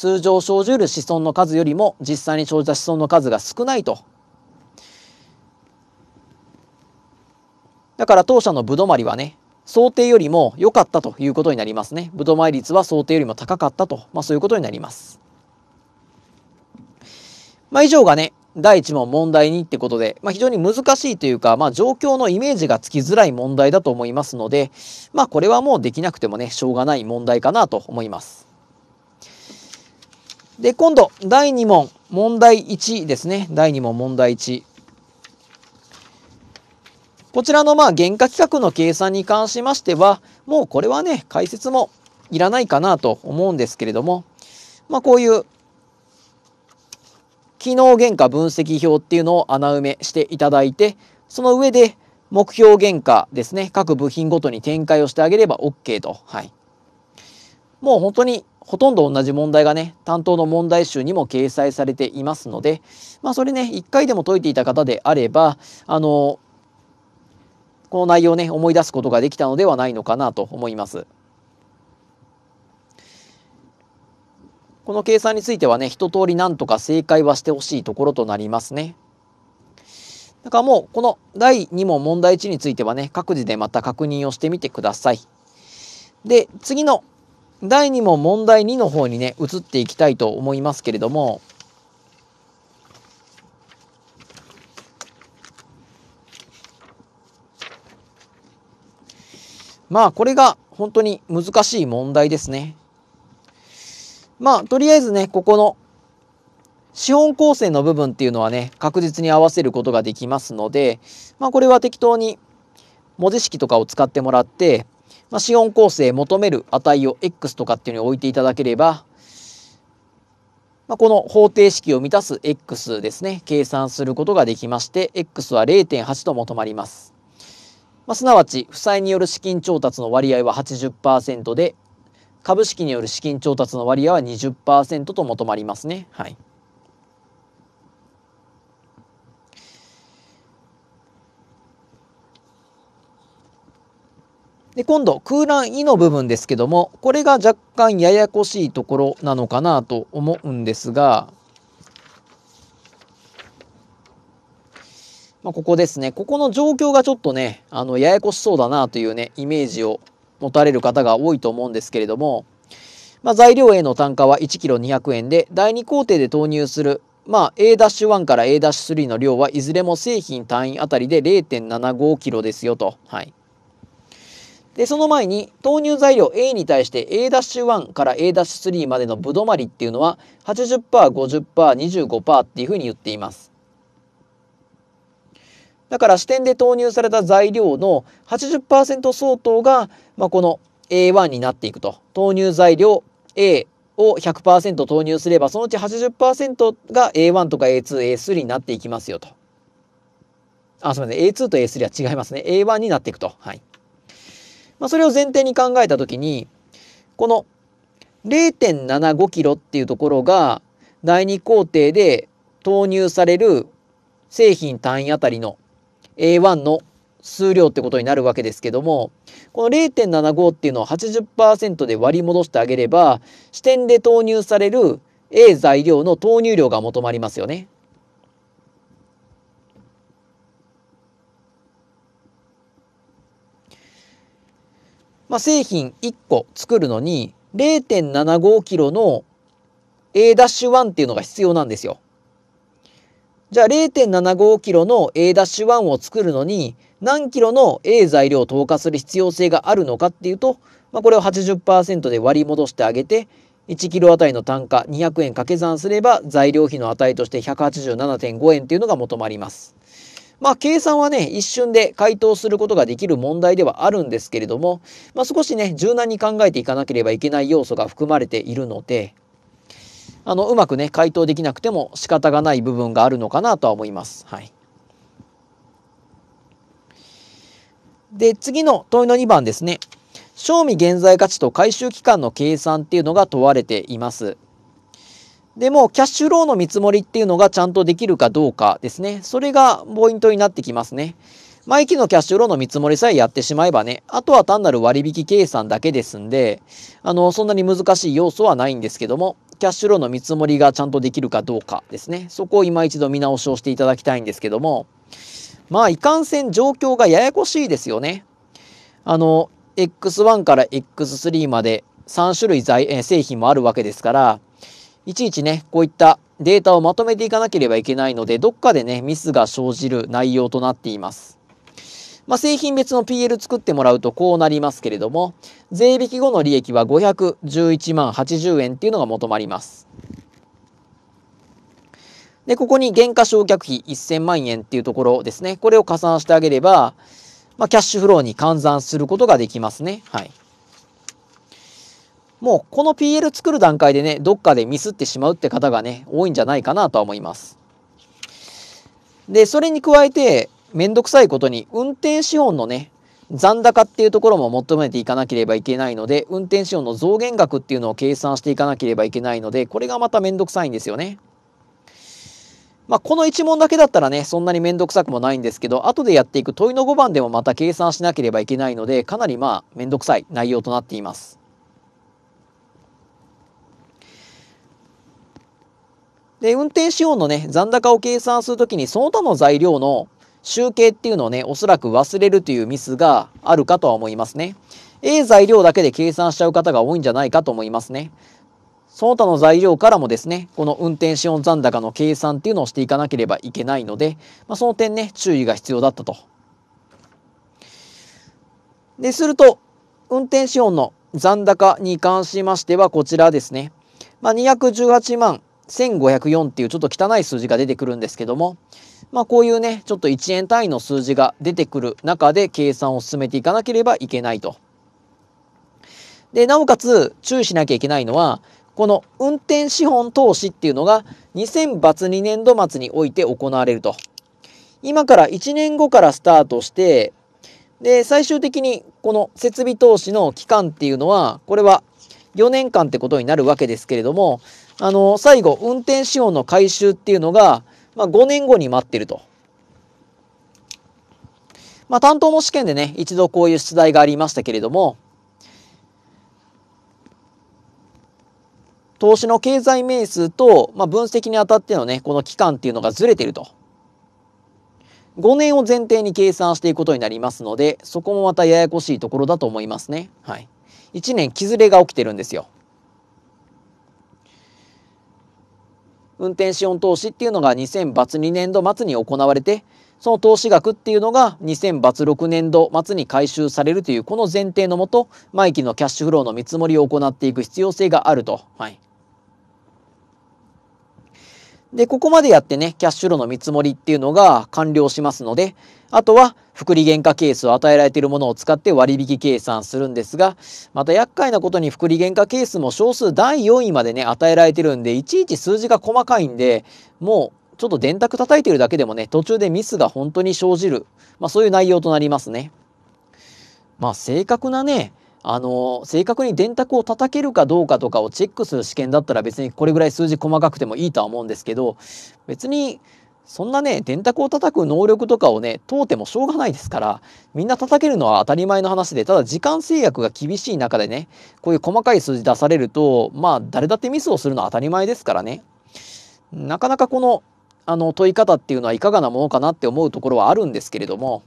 通常生じる子孫の数よりも実際に生じた子孫の数が少ないと。だから当社のぶどまりはね、想定よりも良かったということになりますね。ぶどまり率は想定よりも高かったと、まあそういうことになります。まあ以上がね、第1問問題にってことで、まあ、非常に難しいというか、まあ、状況のイメージがつきづらい問題だと思いますので、まあ、これはもうできなくてもね、しょうがない問題かなと思います。で、今度、第2問、問題1ですね。第2問、問題1。こちらのまあ原価規格の計算に関しましては、もうこれはね、解説もいらないかなと思うんですけれども、まあこういう機能原価分析表っていうのを穴埋めしていただいて、その上で目標原価ですね、各部品ごとに展開をしてあげれば OK と。はい。もう本当にほとんど同じ問題がね、担当の問題集にも掲載されていますので、まあ、それね、1回でも解いていた方であれば、あの、この内容をね、思い出すことができたのではないのかなと思います。この計算についてはね、一通りなんとか正解はしてほしいところとなりますね。だからもう、この第2問問題1についてはね、各自でまた確認をしてみてください。で、次の第2問問題2の方にね、移っていきたいと思いますけれども、まあこれが本当に難しい問題ですね。まあとりあえずね、ここの資本構成の部分っていうのはね、確実に合わせることができますので、まあこれは適当に文字式とかを使ってもらって、まあ、資本構成求める値を x とかっていうのに置いていただければ、まあ、この方程式を満たす x ですね計算することができまして x は0.8と求まります、まあ、すなわち負債による資金調達の割合は80%で株式による資金調達の割合は20%と求まりますねはい。で今度空欄「E の部分ですけどもこれが若干ややこしいところなのかなと思うんですが、まあ、ここですねここの状況がちょっとねあのややこしそうだなというねイメージを持たれる方が多いと思うんですけれども、まあ、材料 A の単価は1キロ2 0 0円で第2工程で投入するまあ、A-1 から A-3 の量はいずれも製品単位あたりで0 7 5キロですよと。はいで、その前に投入材料 A に対して A-1 から A-3 までのぶどまりっていうのは80%、50%、25%っていうふうに言っています。だから支店で投入された材料の80%相当が、まあ、この A1 になっていくと。投入材料 A を100%投入すればそのうち80%が A1 とか A2、A3 になっていきますよと。あ、すみません。A2 と A3 は違いますね。A1 になっていくと。はい。まあ、それを前提に考えた時にこの0.75キロっていうところが第2工程で投入される製品単位あたりの A1 の数量ってことになるわけですけどもこの0.75っていうのを80%で割り戻してあげれば支店で投入される A 材料の投入量が求まりますよね。まあ、製品1個作るのに0.75キロの A-1 っていうのが必要なんですよ。じゃあ0.75キロの A-1 を作るのに何キロの A 材料を投下する必要性があるのかっていうと、まあ、これを80%で割り戻してあげて1キロあたりの単価200円掛け算すれば材料費の値として187.5円っていうのが求まります。まあ、計算はね、一瞬で回答することができる問題ではあるんですけれども、まあ、少しね、柔軟に考えていかなければいけない要素が含まれているので、あの、うまくね、回答できなくても仕方がない部分があるのかなとは思います。はい。で、次の問いの2番ですね。賞味現在価値と回収期間の計算っていうのが問われています。でも、キャッシュローの見積もりっていうのがちゃんとできるかどうかですね。それがポイントになってきますね。毎期のキャッシュローの見積もりさえやってしまえばね、あとは単なる割引計算だけですんで、あの、そんなに難しい要素はないんですけども、キャッシュローの見積もりがちゃんとできるかどうかですね。そこを今一度見直しをしていただきたいんですけども、まあ、いかんせん状況がややこしいですよね。あの、X1 から X3 まで3種類え製品もあるわけですから、いちいちね、こういったデータをまとめていかなければいけないので、どっかでね、ミスが生じる内容となっています。まあ、製品別の PL 作ってもらうとこうなりますけれども、税引き後の利益は511万80円っていうのが求まります。で、ここに減価償却費1000万円っていうところですね。これを加算してあげれば、まあ、キャッシュフローに換算することができますね。はい。もうこの PL 作る段階でね、どっかでミスってしまうって方がね、多いんじゃないかなとは思います。で、それに加えて、めんどくさいことに運転資本のね、残高っていうところも求めていかなければいけないので、運転資本の増減額っていうのを計算していかなければいけないので、これがまためんどくさいんですよね。まあ、この1問だけだったらね、そんなにめんどくさくもないんですけど、後でやっていく問いの5番でもまた計算しなければいけないので、かなりまあ、めんどくさい内容となっています。で、運転資本のね、残高を計算するときに、その他の材料の集計っていうのをね、おそらく忘れるというミスがあるかとは思いますね。A 材料だけで計算しちゃう方が多いんじゃないかと思いますね。その他の材料からもですね、この運転資本残高の計算っていうのをしていかなければいけないので、まあ、その点ね、注意が必要だったと。で、すると、運転資本の残高に関しましては、こちらですね。まあ、218万1504っていうちょっと汚い数字が出てくるんですけども、まあこういうね、ちょっと1円単位の数字が出てくる中で計算を進めていかなければいけないと。で、なおかつ注意しなきゃいけないのは、この運転資本投資っていうのが2002 0年度末において行われると。今から1年後からスタートして、で、最終的にこの設備投資の期間っていうのは、これは4年間ってことになるわけですけれども、あの、最後、運転資本の回収っていうのが、まあ、5年後に待ってると。まあ、担当の試験でね、一度こういう出題がありましたけれども、投資の経済名数と、まあ、分析にあたってのね、この期間っていうのがずれてると。5年を前提に計算していくことになりますので、そこもまたややこしいところだと思いますね。はい。1年、きずれが起きてるんですよ。運転資本投資っていうのが2002年度末に行われてその投資額っていうのが2006年度末に回収されるというこの前提のもと毎期のキャッシュフローの見積もりを行っていく必要性があると。はいで、ここまでやってね、キャッシュローの見積もりっていうのが完了しますので、あとは、福利原価ケースを与えられているものを使って割引計算するんですが、また厄介なことに福利原価ケースも少数第4位までね、与えられてるんで、いちいち数字が細かいんで、もう、ちょっと電卓叩いてるだけでもね、途中でミスが本当に生じる、まあそういう内容となりますね。まあ正確なね、あの正確に電卓を叩けるかどうかとかをチェックする試験だったら別にこれぐらい数字細かくてもいいとは思うんですけど別にそんなね電卓を叩く能力とかをね問うてもしょうがないですからみんな叩けるのは当たり前の話でただ時間制約が厳しい中でねこういう細かい数字出されるとまあ誰だってミスをするのは当たり前ですからねなかなかこのあの問い方っていうのはいかがなものかなって思うところはあるんですけれども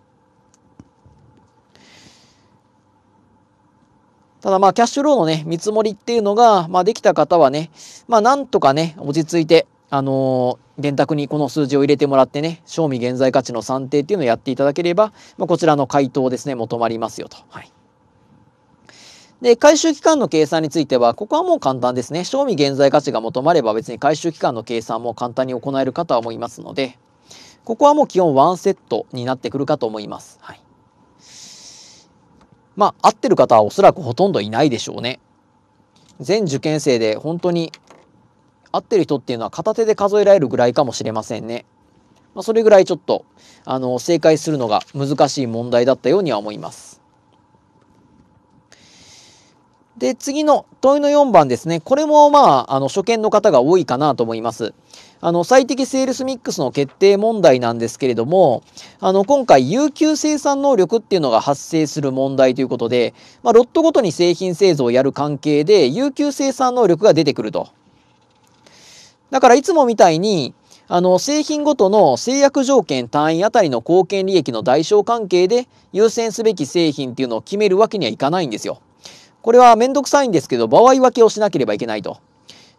ただまあキャッシュローのね、見積もりっていうのが、まあできた方はね、まあなんとかね、落ち着いて、あのー、電卓にこの数字を入れてもらってね、賞味現在価値の算定っていうのをやっていただければ、まあ、こちらの回答ですね、求まりますよと。はい。で、回収期間の計算については、ここはもう簡単ですね。賞味現在価値が求まれば別に回収期間の計算も簡単に行えるかとは思いますので、ここはもう基本1セットになってくるかと思います。はい。まあ、合ってる方はおそらくほとんどいないでしょうね。全受験生で本当に合ってる人っていうのは片手で数えられるぐらいかもしれませんね。まあ、それぐらいちょっと、あの、正解するのが難しい問題だったようには思います。で、次の問いの4番ですね。これも、まあ、あの、初見の方が多いかなと思います。あの、最適セールスミックスの決定問題なんですけれども、あの、今回、有給生産能力っていうのが発生する問題ということで、まあ、ロットごとに製品製造をやる関係で、有給生産能力が出てくると。だから、いつもみたいに、あの、製品ごとの制約条件単位あたりの貢献利益の代償関係で、優先すべき製品っていうのを決めるわけにはいかないんですよ。これはめんどくさいんですけど、場合分けをしなければいけないと。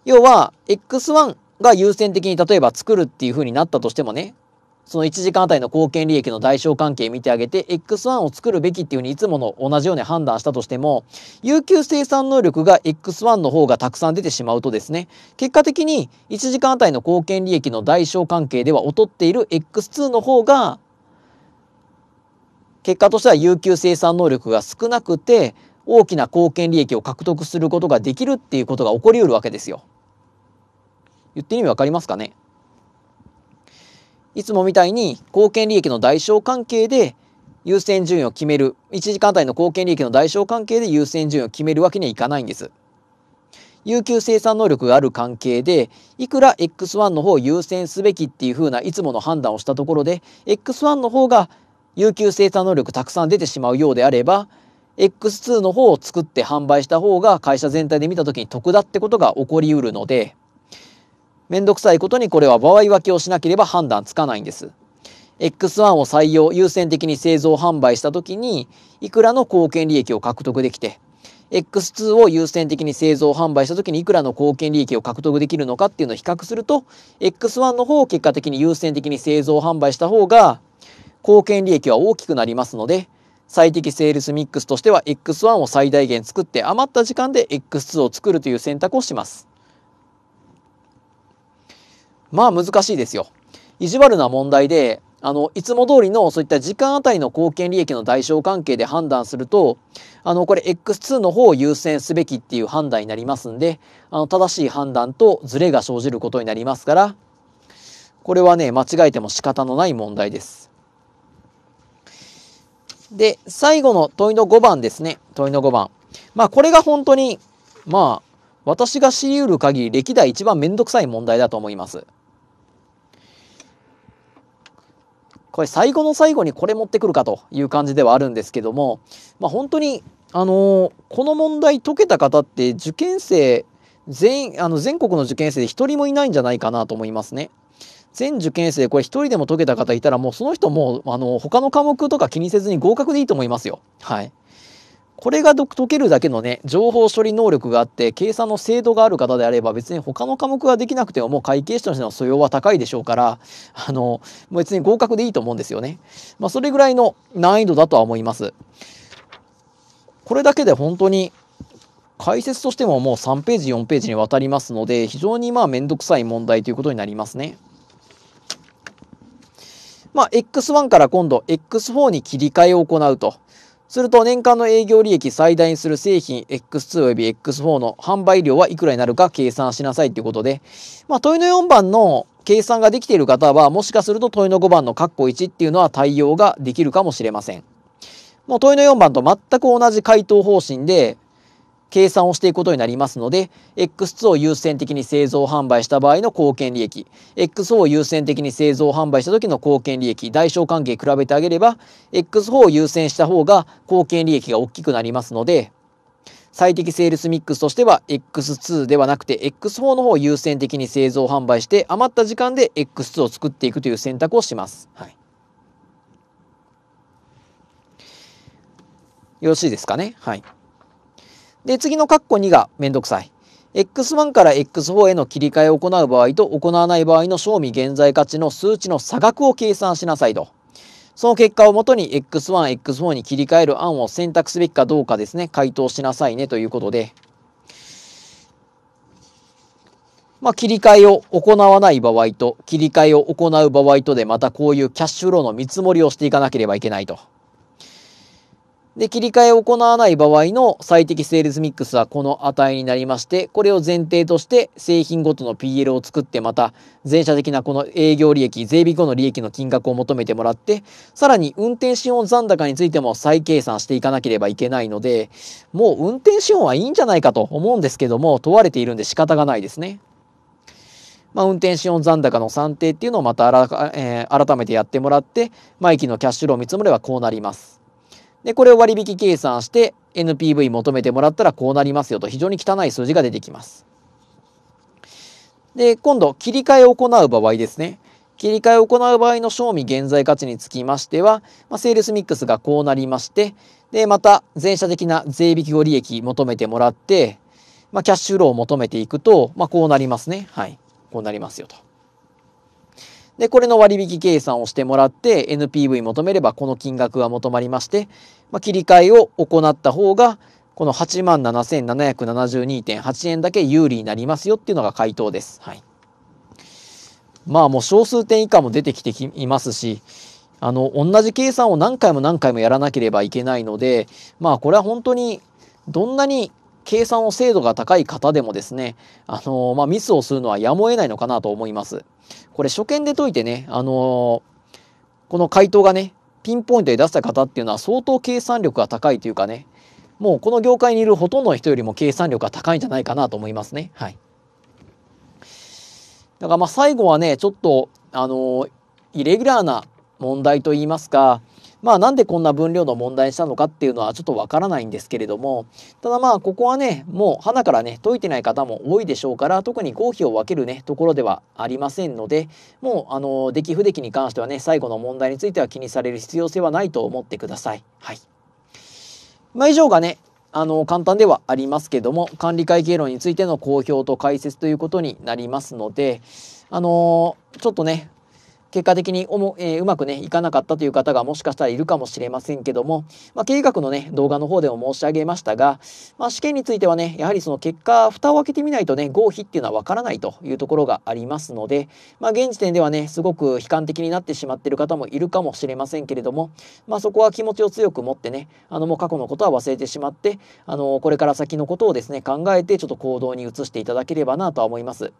要は、X1 が優先的に例えば作るっていう風になったとしてもね、その1時間あたりの貢献利益の代償関係見てあげて、X1 を作るべきっていう風にいつもの同じように判断したとしても、有給生産能力が X1 の方がたくさん出てしまうとですね、結果的に1時間あたりの貢献利益の代償関係では劣っている X2 の方が、結果としては有給生産能力が少なくて、大きな貢献利益を獲得することができるっていうことが起こりうるわけですよ。言ってる意味わかりますかねいつもみたいに貢献利益の代償関係で優先順位を決める1時間帯の貢献利益の代償関係で優先順位を決めるわけにはいかないんです。有給生産能力がある関係でいくら X1 の方を優先すべきっていう風ないつもの判断をしたところで X1 の方が有給生産能力たくさん出てしまうようであれば X2 の方を作って販売した方が会社全体で見た時に得だってことが起こりうるのでめんどくさいことにこれは場合分けをしなければ判断つかないんです。X1 を採用優先的に製造販売した時にいくらの貢献利益を獲得できて X2 を優先的に製造販売した時にいくらの貢献利益を獲得できるのかっていうのを比較すると X1 の方を結果的に優先的に製造販売した方が貢献利益は大きくなりますので最適セールスミックスとしては X1 を最大限作って余った時間で X2 を作るという選択をします。まあ難しいですよ。意地悪な問題であのいつも通りのそういった時間あたりの貢献利益の代償関係で判断するとあのこれ X2 の方を優先すべきっていう判断になりますんであの正しい判断とズレが生じることになりますからこれはね間違えても仕方のない問題です。で、最後の問いの5番ですね。問いの5番。まあ、これが本当に、まあ、私が知り得る限り歴代一番めんどくさい問題だと思います。これ最後の最後にこれ持ってくるかという感じではあるんですけども、まあ、本当に、あのー、この問題解けた方って受験生全あの全国の受験生で一人もいないんじゃないかなと思いますね。全受験生これ一人でも解けた方いたらもうその人もあの他の科目とか気にせずに合格でいいと思いますよ。はい。これが解けるだけのね情報処理能力があって計算の精度がある方であれば別に他の科目ができなくてももう会計士としての素養は高いでしょうからあの別に合格でいいと思うんですよね。まあ、それぐらいの難易度だとは思います。これだけで本当に解説としてももう3ページ4ページにわたりますので非常にまあ面倒くさい問題ということになりますね。まあ、X1 から今度 X4 に切り替えを行うと。すると年間の営業利益最大にする製品 X2 及び X4 の販売量はいくらになるか計算しなさいということで、まあ、問いの4番の計算ができている方は、もしかすると問いの5番の括弧1っていうのは対応ができるかもしれません。もう問いの4番と全く同じ回答方針で、計算をしていくことになりますので、X2 を優先的に製造販売した場合の貢献利益、X4 を優先的に製造販売した時の貢献利益、代償関係比べてあげれば、X4 を優先した方が貢献利益が大きくなりますので、最適セールスミックスとしては X2 ではなくて X4 の方を優先的に製造販売して余った時間で X2 を作っていくという選択をします。はい、よろしいですかね。はい。で、次のカッコ2がめんどくさい。X1 から X4 への切り替えを行う場合と行わない場合の賞味現在価値の数値の差額を計算しなさいと。その結果をもとに X1、X4 に切り替える案を選択すべきかどうかですね、回答しなさいねということで。まあ、切り替えを行わない場合と、切り替えを行う場合とで、またこういうキャッシュフローの見積もりをしていかなければいけないと。で、切り替えを行わない場合の最適セールスミックスはこの値になりまして、これを前提として製品ごとの PL を作って、また全社的なこの営業利益、税引後の利益の金額を求めてもらって、さらに運転資本残高についても再計算していかなければいけないので、もう運転資本はいいんじゃないかと思うんですけども、問われているんで仕方がないですね。まあ、運転資本残高の算定っていうのをまた改,、えー、改めてやってもらって、毎期のキャッシュロー見積もればこうなります。で、これを割引計算して NPV 求めてもらったらこうなりますよと非常に汚い数字が出てきます。で、今度切り替えを行う場合ですね。切り替えを行う場合の賞味現在価値につきましては、まあ、セールスミックスがこうなりまして、で、また全社的な税引き後利益求めてもらって、まあ、キャッシュフローを求めていくと、まあ、こうなりますね。はい。こうなりますよと。で、これの割引計算をしてもらって、NPV 求めればこの金額が求まりまして、まあ、切り替えを行った方が、この87,772.8円だけ有利になりますよっていうのが回答です。はい。まあもう小数点以下も出てきていますし、あの、同じ計算を何回も何回もやらなければいけないので、まあこれは本当にどんなに計算の精度が高い方でもですね、あのまあ、ミスをするのはやむを得ないのかなと思います。これ初見で解いてね、あのこの回答がね、ピンポイントで出した方っていうのは相当計算力が高いというかね、もうこの業界にいるほとんどの人よりも計算力が高いんじゃないかなと思いますね。はい。だからまあ最後はね、ちょっと、あのイレギュラーな問題といいますか、まあなんでこんな分量の問題にしたのかっていうのはちょっとわからないんですけれどもただまあここはねもう花からね解いてない方も多いでしょうから特に合否を分けるねところではありませんのでもうあの出来不出来に関してはね最後の問題については気にされる必要性はないと思ってください。はいまあ、以上がねあの簡単ではありますけども管理会計論についての公表と解説ということになりますのであのー、ちょっとね結果的におも、えー、うまくねいかなかったという方がもしかしたらいるかもしれませんけども、まあ、経営学のね動画の方でも申し上げましたが、まあ、試験についてはねやはりその結果蓋を開けてみないとね合否っていうのはわからないというところがありますので、まあ、現時点ではねすごく悲観的になってしまっている方もいるかもしれませんけれども、まあ、そこは気持ちを強く持ってねあのもう過去のことは忘れてしまってあのこれから先のことをですね考えてちょっと行動に移していただければなとは思います。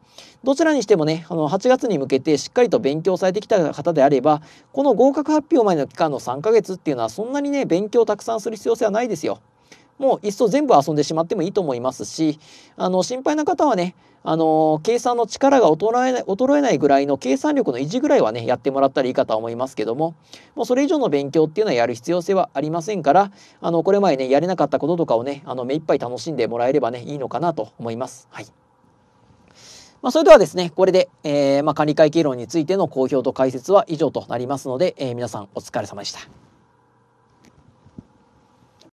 どちらにしてもねあの8月に向けてしっかりと勉強されてきた方であればこの合格発表前の期間の3ヶ月っていうのはそんなにね勉強をたくさんする必要性はないですよ。もういっそ全部遊んでしまってもいいと思いますしあの心配な方はねあの計算の力が衰えない衰えないぐらいの計算力の維持ぐらいはねやってもらったらいいかとは思いますけどももうそれ以上の勉強っていうのはやる必要性はありませんからあのこれまでねやれなかったこととかをねあの目いっぱい楽しんでもらえればねいいのかなと思います。はいまあ、それではですね、これで、えー、まあ、管理会計論についての公表と解説は以上となりますので、えー、皆さんお疲れ様でした。